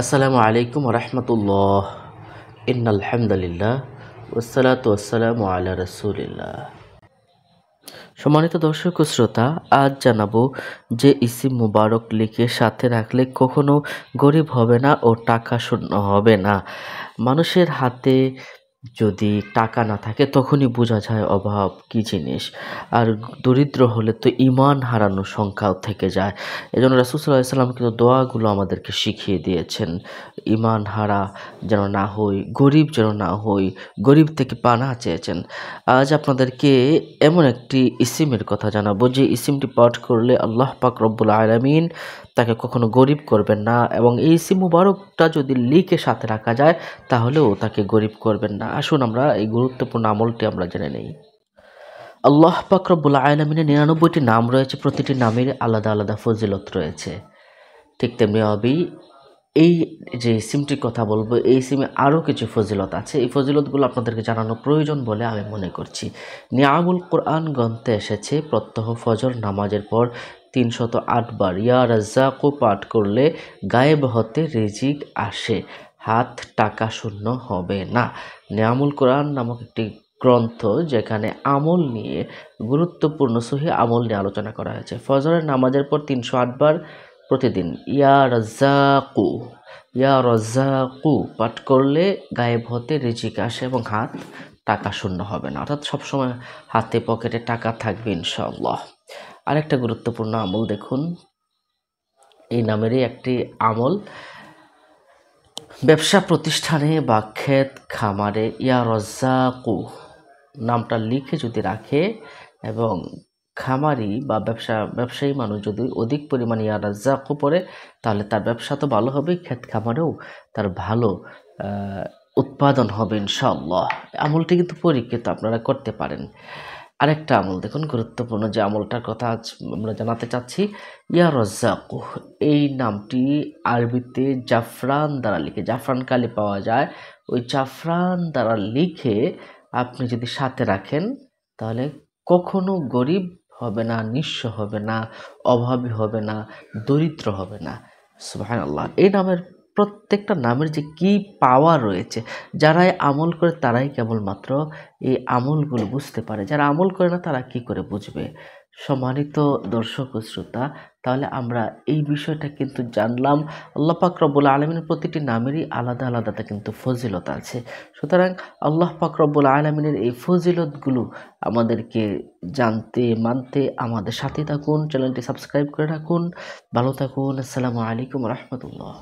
আসসালামু আলাইকুম রহমতুল্লাহ ইন আলহামদুলিল্লাহ ওসালাত ওসালামু আল্লাহ রসুলিল্লাহ সম্মানিত দর্শক ও শ্রোতা আজ জানাবো যে ইসি মুবারক লিখে সাথে রাখলে কখনো গরিব হবে না ও টাকা শূন্য হবে না মানুষের হাতে যদি টাকা না থাকে তখনই বোঝা যায় অভাব কি জিনিস আর দরিদ্র হলে তো ইমান হারানোর সংখ্যাও থেকে যায় এজন্য রাসুসাল্লাহ ইসলাম কিন্তু দোয়াগুলো আমাদেরকে শিখিয়ে দিয়েছেন ইমান হারা যেন না হই গরিব যেন না হই গরিব থেকে পানা চেয়েছেন আজ আপনাদেরকে এমন একটি ইসিমের কথা জানাবো যে ইসিমটি পাঠ করলে আল্লাহ পাক রব্বুল আলামিন তাকে কখনো গরিব করবেন না এবং এই ইসিম মুবারকটা যদি লিখে সাথে রাখা যায় তাহলেও তাকে গরিব করবেন না আসুন আমরা এই গুরুত্বপূর্ণ আমলটি আমরা জেনে নেই আল্লাহ পাকরবুল আয়নামিনে নিরানব্বইটি নাম রয়েছে প্রতিটি নামের আলাদা আলাদা ফজিলত রয়েছে ঠিক তেমনিভাবেই এই যে সিমটির কথা বলবো এই সিমে আরও কিছু ফজিলত আছে এই ফজিলতগুলো আপনাদেরকে জানানো প্রয়োজন বলে আমি মনে করছি নিয়ামুল কোরআন গ্রন্থে এসেছে প্রত্যহ ফজর নামাজের পর তিনশত আটবার ইয়া রাজ্জাকও পাঠ করলে গায়েব হতে রিজিক আসে হাত টাকা শূন্য হবে না নিয়ামুল কোরআন নামক একটি গ্রন্থ যেখানে আমল নিয়ে গুরুত্বপূর্ণ সহি আমল নিয়ে আলোচনা করা হয়েছে ফজরের নামাজের পর তিনশো আটবার প্রতিদিন ইয়া কু ইয়া কু পাঠ করলে গায়েব হতে রিজিক আসে এবং হাত টাকা শূন্য হবে না অর্থাৎ সবসময় হাতে পকেটে টাকা থাকবে ইনশাল্লাহ আরেকটা গুরুত্বপূর্ণ আমল দেখুন এই নামেরই একটি আমল ব্যবসা প্রতিষ্ঠানে বা ক্ষেত খামারে ইয়া রজ্জাকু নামটা লিখে যদি রাখে এবং খামারি বা ব্যবসা ব্যবসায়ী মানুষ যদি অধিক পরিমাণে ইয়া রাজ্জাকু পড়ে তাহলে তার ব্যবসা তো ভালো হবে ক্ষেত খামারেও তার ভালো উৎপাদন হবে ইনশাল্লাহ আমলটি কিন্তু পরীক্ষিত আপনারা করতে পারেন আরেকটা আমল দেখুন গুরুত্বপূর্ণ যে আমলটার কথা আজ আমরা জানাতে চাচ্ছি ইয়া রজ্জাকু এই নামটি আরবিতে জাফরান দ্বারা লিখে জাফরান কালি পাওয়া যায় ওই জাফরান দ্বারা লিখে আপনি যদি সাথে রাখেন তাহলে কখনো গরিব হবে না নিঃস্ব হবে না অভাবী হবে না দরিদ্র হবে না সুবাহ আল্লাহ এই নামের প্রত্যেকটা নামের যে কি পাওয়ার রয়েছে যারাই আমল করে তারাই কেবলমাত্র এই আমলগুলো বুঝতে পারে যারা আমল করে না তারা কি করে বুঝবে সম্মানিত দর্শক ও শ্রোতা তাহলে আমরা এই বিষয়টা কিন্তু জানলাম আল্লাহ পাক আলমিনের প্রতিটি নামেরই আলাদা আলাদাটা কিন্তু ফজিলত আছে সুতরাং আল্লাহ পাক আলমিনের এই ফজিলতগুলো আমাদেরকে জানতে মানতে আমাদের সাথে থাকুন চ্যানেলটি সাবস্ক্রাইব করে রাখুন ভালো থাকুন আসসালামু আলাইকুম রহমতুল্লাহ